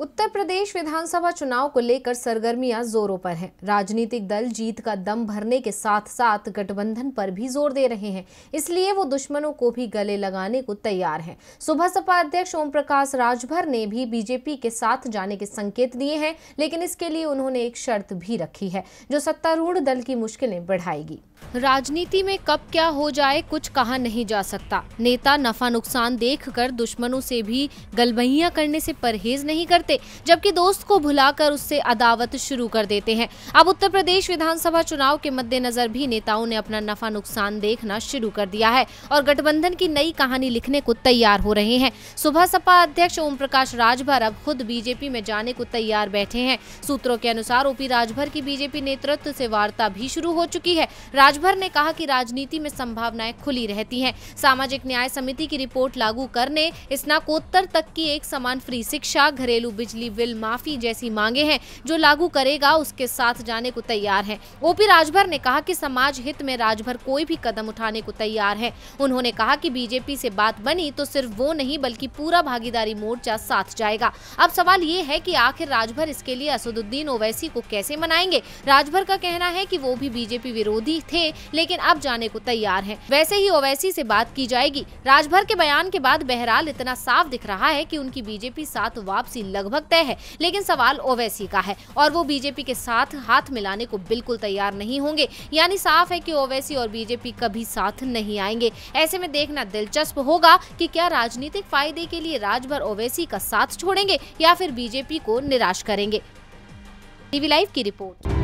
उत्तर प्रदेश विधानसभा चुनाव को लेकर सरगर्मियां जोरों पर हैं राजनीतिक दल जीत का दम भरने के साथ साथ गठबंधन पर भी जोर दे रहे हैं इसलिए वो दुश्मनों को भी गले लगाने को तैयार हैं सुबह सपा अध्यक्ष ओम प्रकाश राजभर ने भी बीजेपी के साथ जाने के संकेत दिए हैं लेकिन इसके लिए उन्होंने एक शर्त भी रखी है जो सत्तारूढ़ दल की मुश्किलें बढ़ाएगी राजनीति में कब क्या हो जाए कुछ कहा नहीं जा सकता नेता नफा नुकसान देखकर दुश्मनों से भी गलबहिया करने से परहेज नहीं करते जबकि दोस्त को भुलाकर उससे अदावत शुरू कर देते हैं अब उत्तर प्रदेश विधानसभा चुनाव के मद्देनजर भी नेताओं ने अपना नफा नुकसान देखना शुरू कर दिया है और गठबंधन की नई कहानी लिखने को तैयार हो रहे हैं सुबह सपा अध्यक्ष ओम प्रकाश राजभर अब खुद बीजेपी में जाने को तैयार बैठे हैं सूत्रों के अनुसार ओपी राजभर की बीजेपी नेतृत्व से वार्ता भी शुरू हो चुकी है राजभर ने कहा कि राजनीति में संभावनाएं खुली रहती हैं सामाजिक न्याय समिति की रिपोर्ट लागू करने स्नाकोत्तर तक की एक समान फ्री शिक्षा घरेलू बिजली बिल माफी जैसी मांगे हैं जो लागू करेगा उसके साथ जाने को तैयार है ओपी राजभर ने कहा की समाज हित में राजभर कोई भी कदम उठाने को तैयार है उन्होंने कहा की बीजेपी से बात बनी तो सिर्फ वो नहीं बल्कि पूरा भागीदारी मोर्चा साथ जाएगा अब सवाल ये है कि आखिर राजभर इसके लिए असदुद्दीन ओवैसी को कैसे मनाएंगे राजभर का कहना है कि वो भी बीजेपी विरोधी थे थे लेकिन अब जाने को तैयार है वैसे ही ओवैसी ऐसी बात की जाएगी राजभर के बयान के बाद बहरहाल इतना साफ दिख रहा है की उनकी बीजेपी साथ वापसी लगभग तय है लेकिन सवाल ओवैसी का है और वो बीजेपी के साथ हाथ मिलाने को बिल्कुल तैयार नहीं होंगे यानी साफ है की ओवैसी और बीजेपी कभी साथ नहीं आएंगे ऐसे में देखना दिलचस्प होगा की क्या राजनीतिक फायदे के लिए राजभर ओवैसी का साथ छोड़ेंगे या फिर बीजेपी को निराश करेंगे टीवी लाइव की रिपोर्ट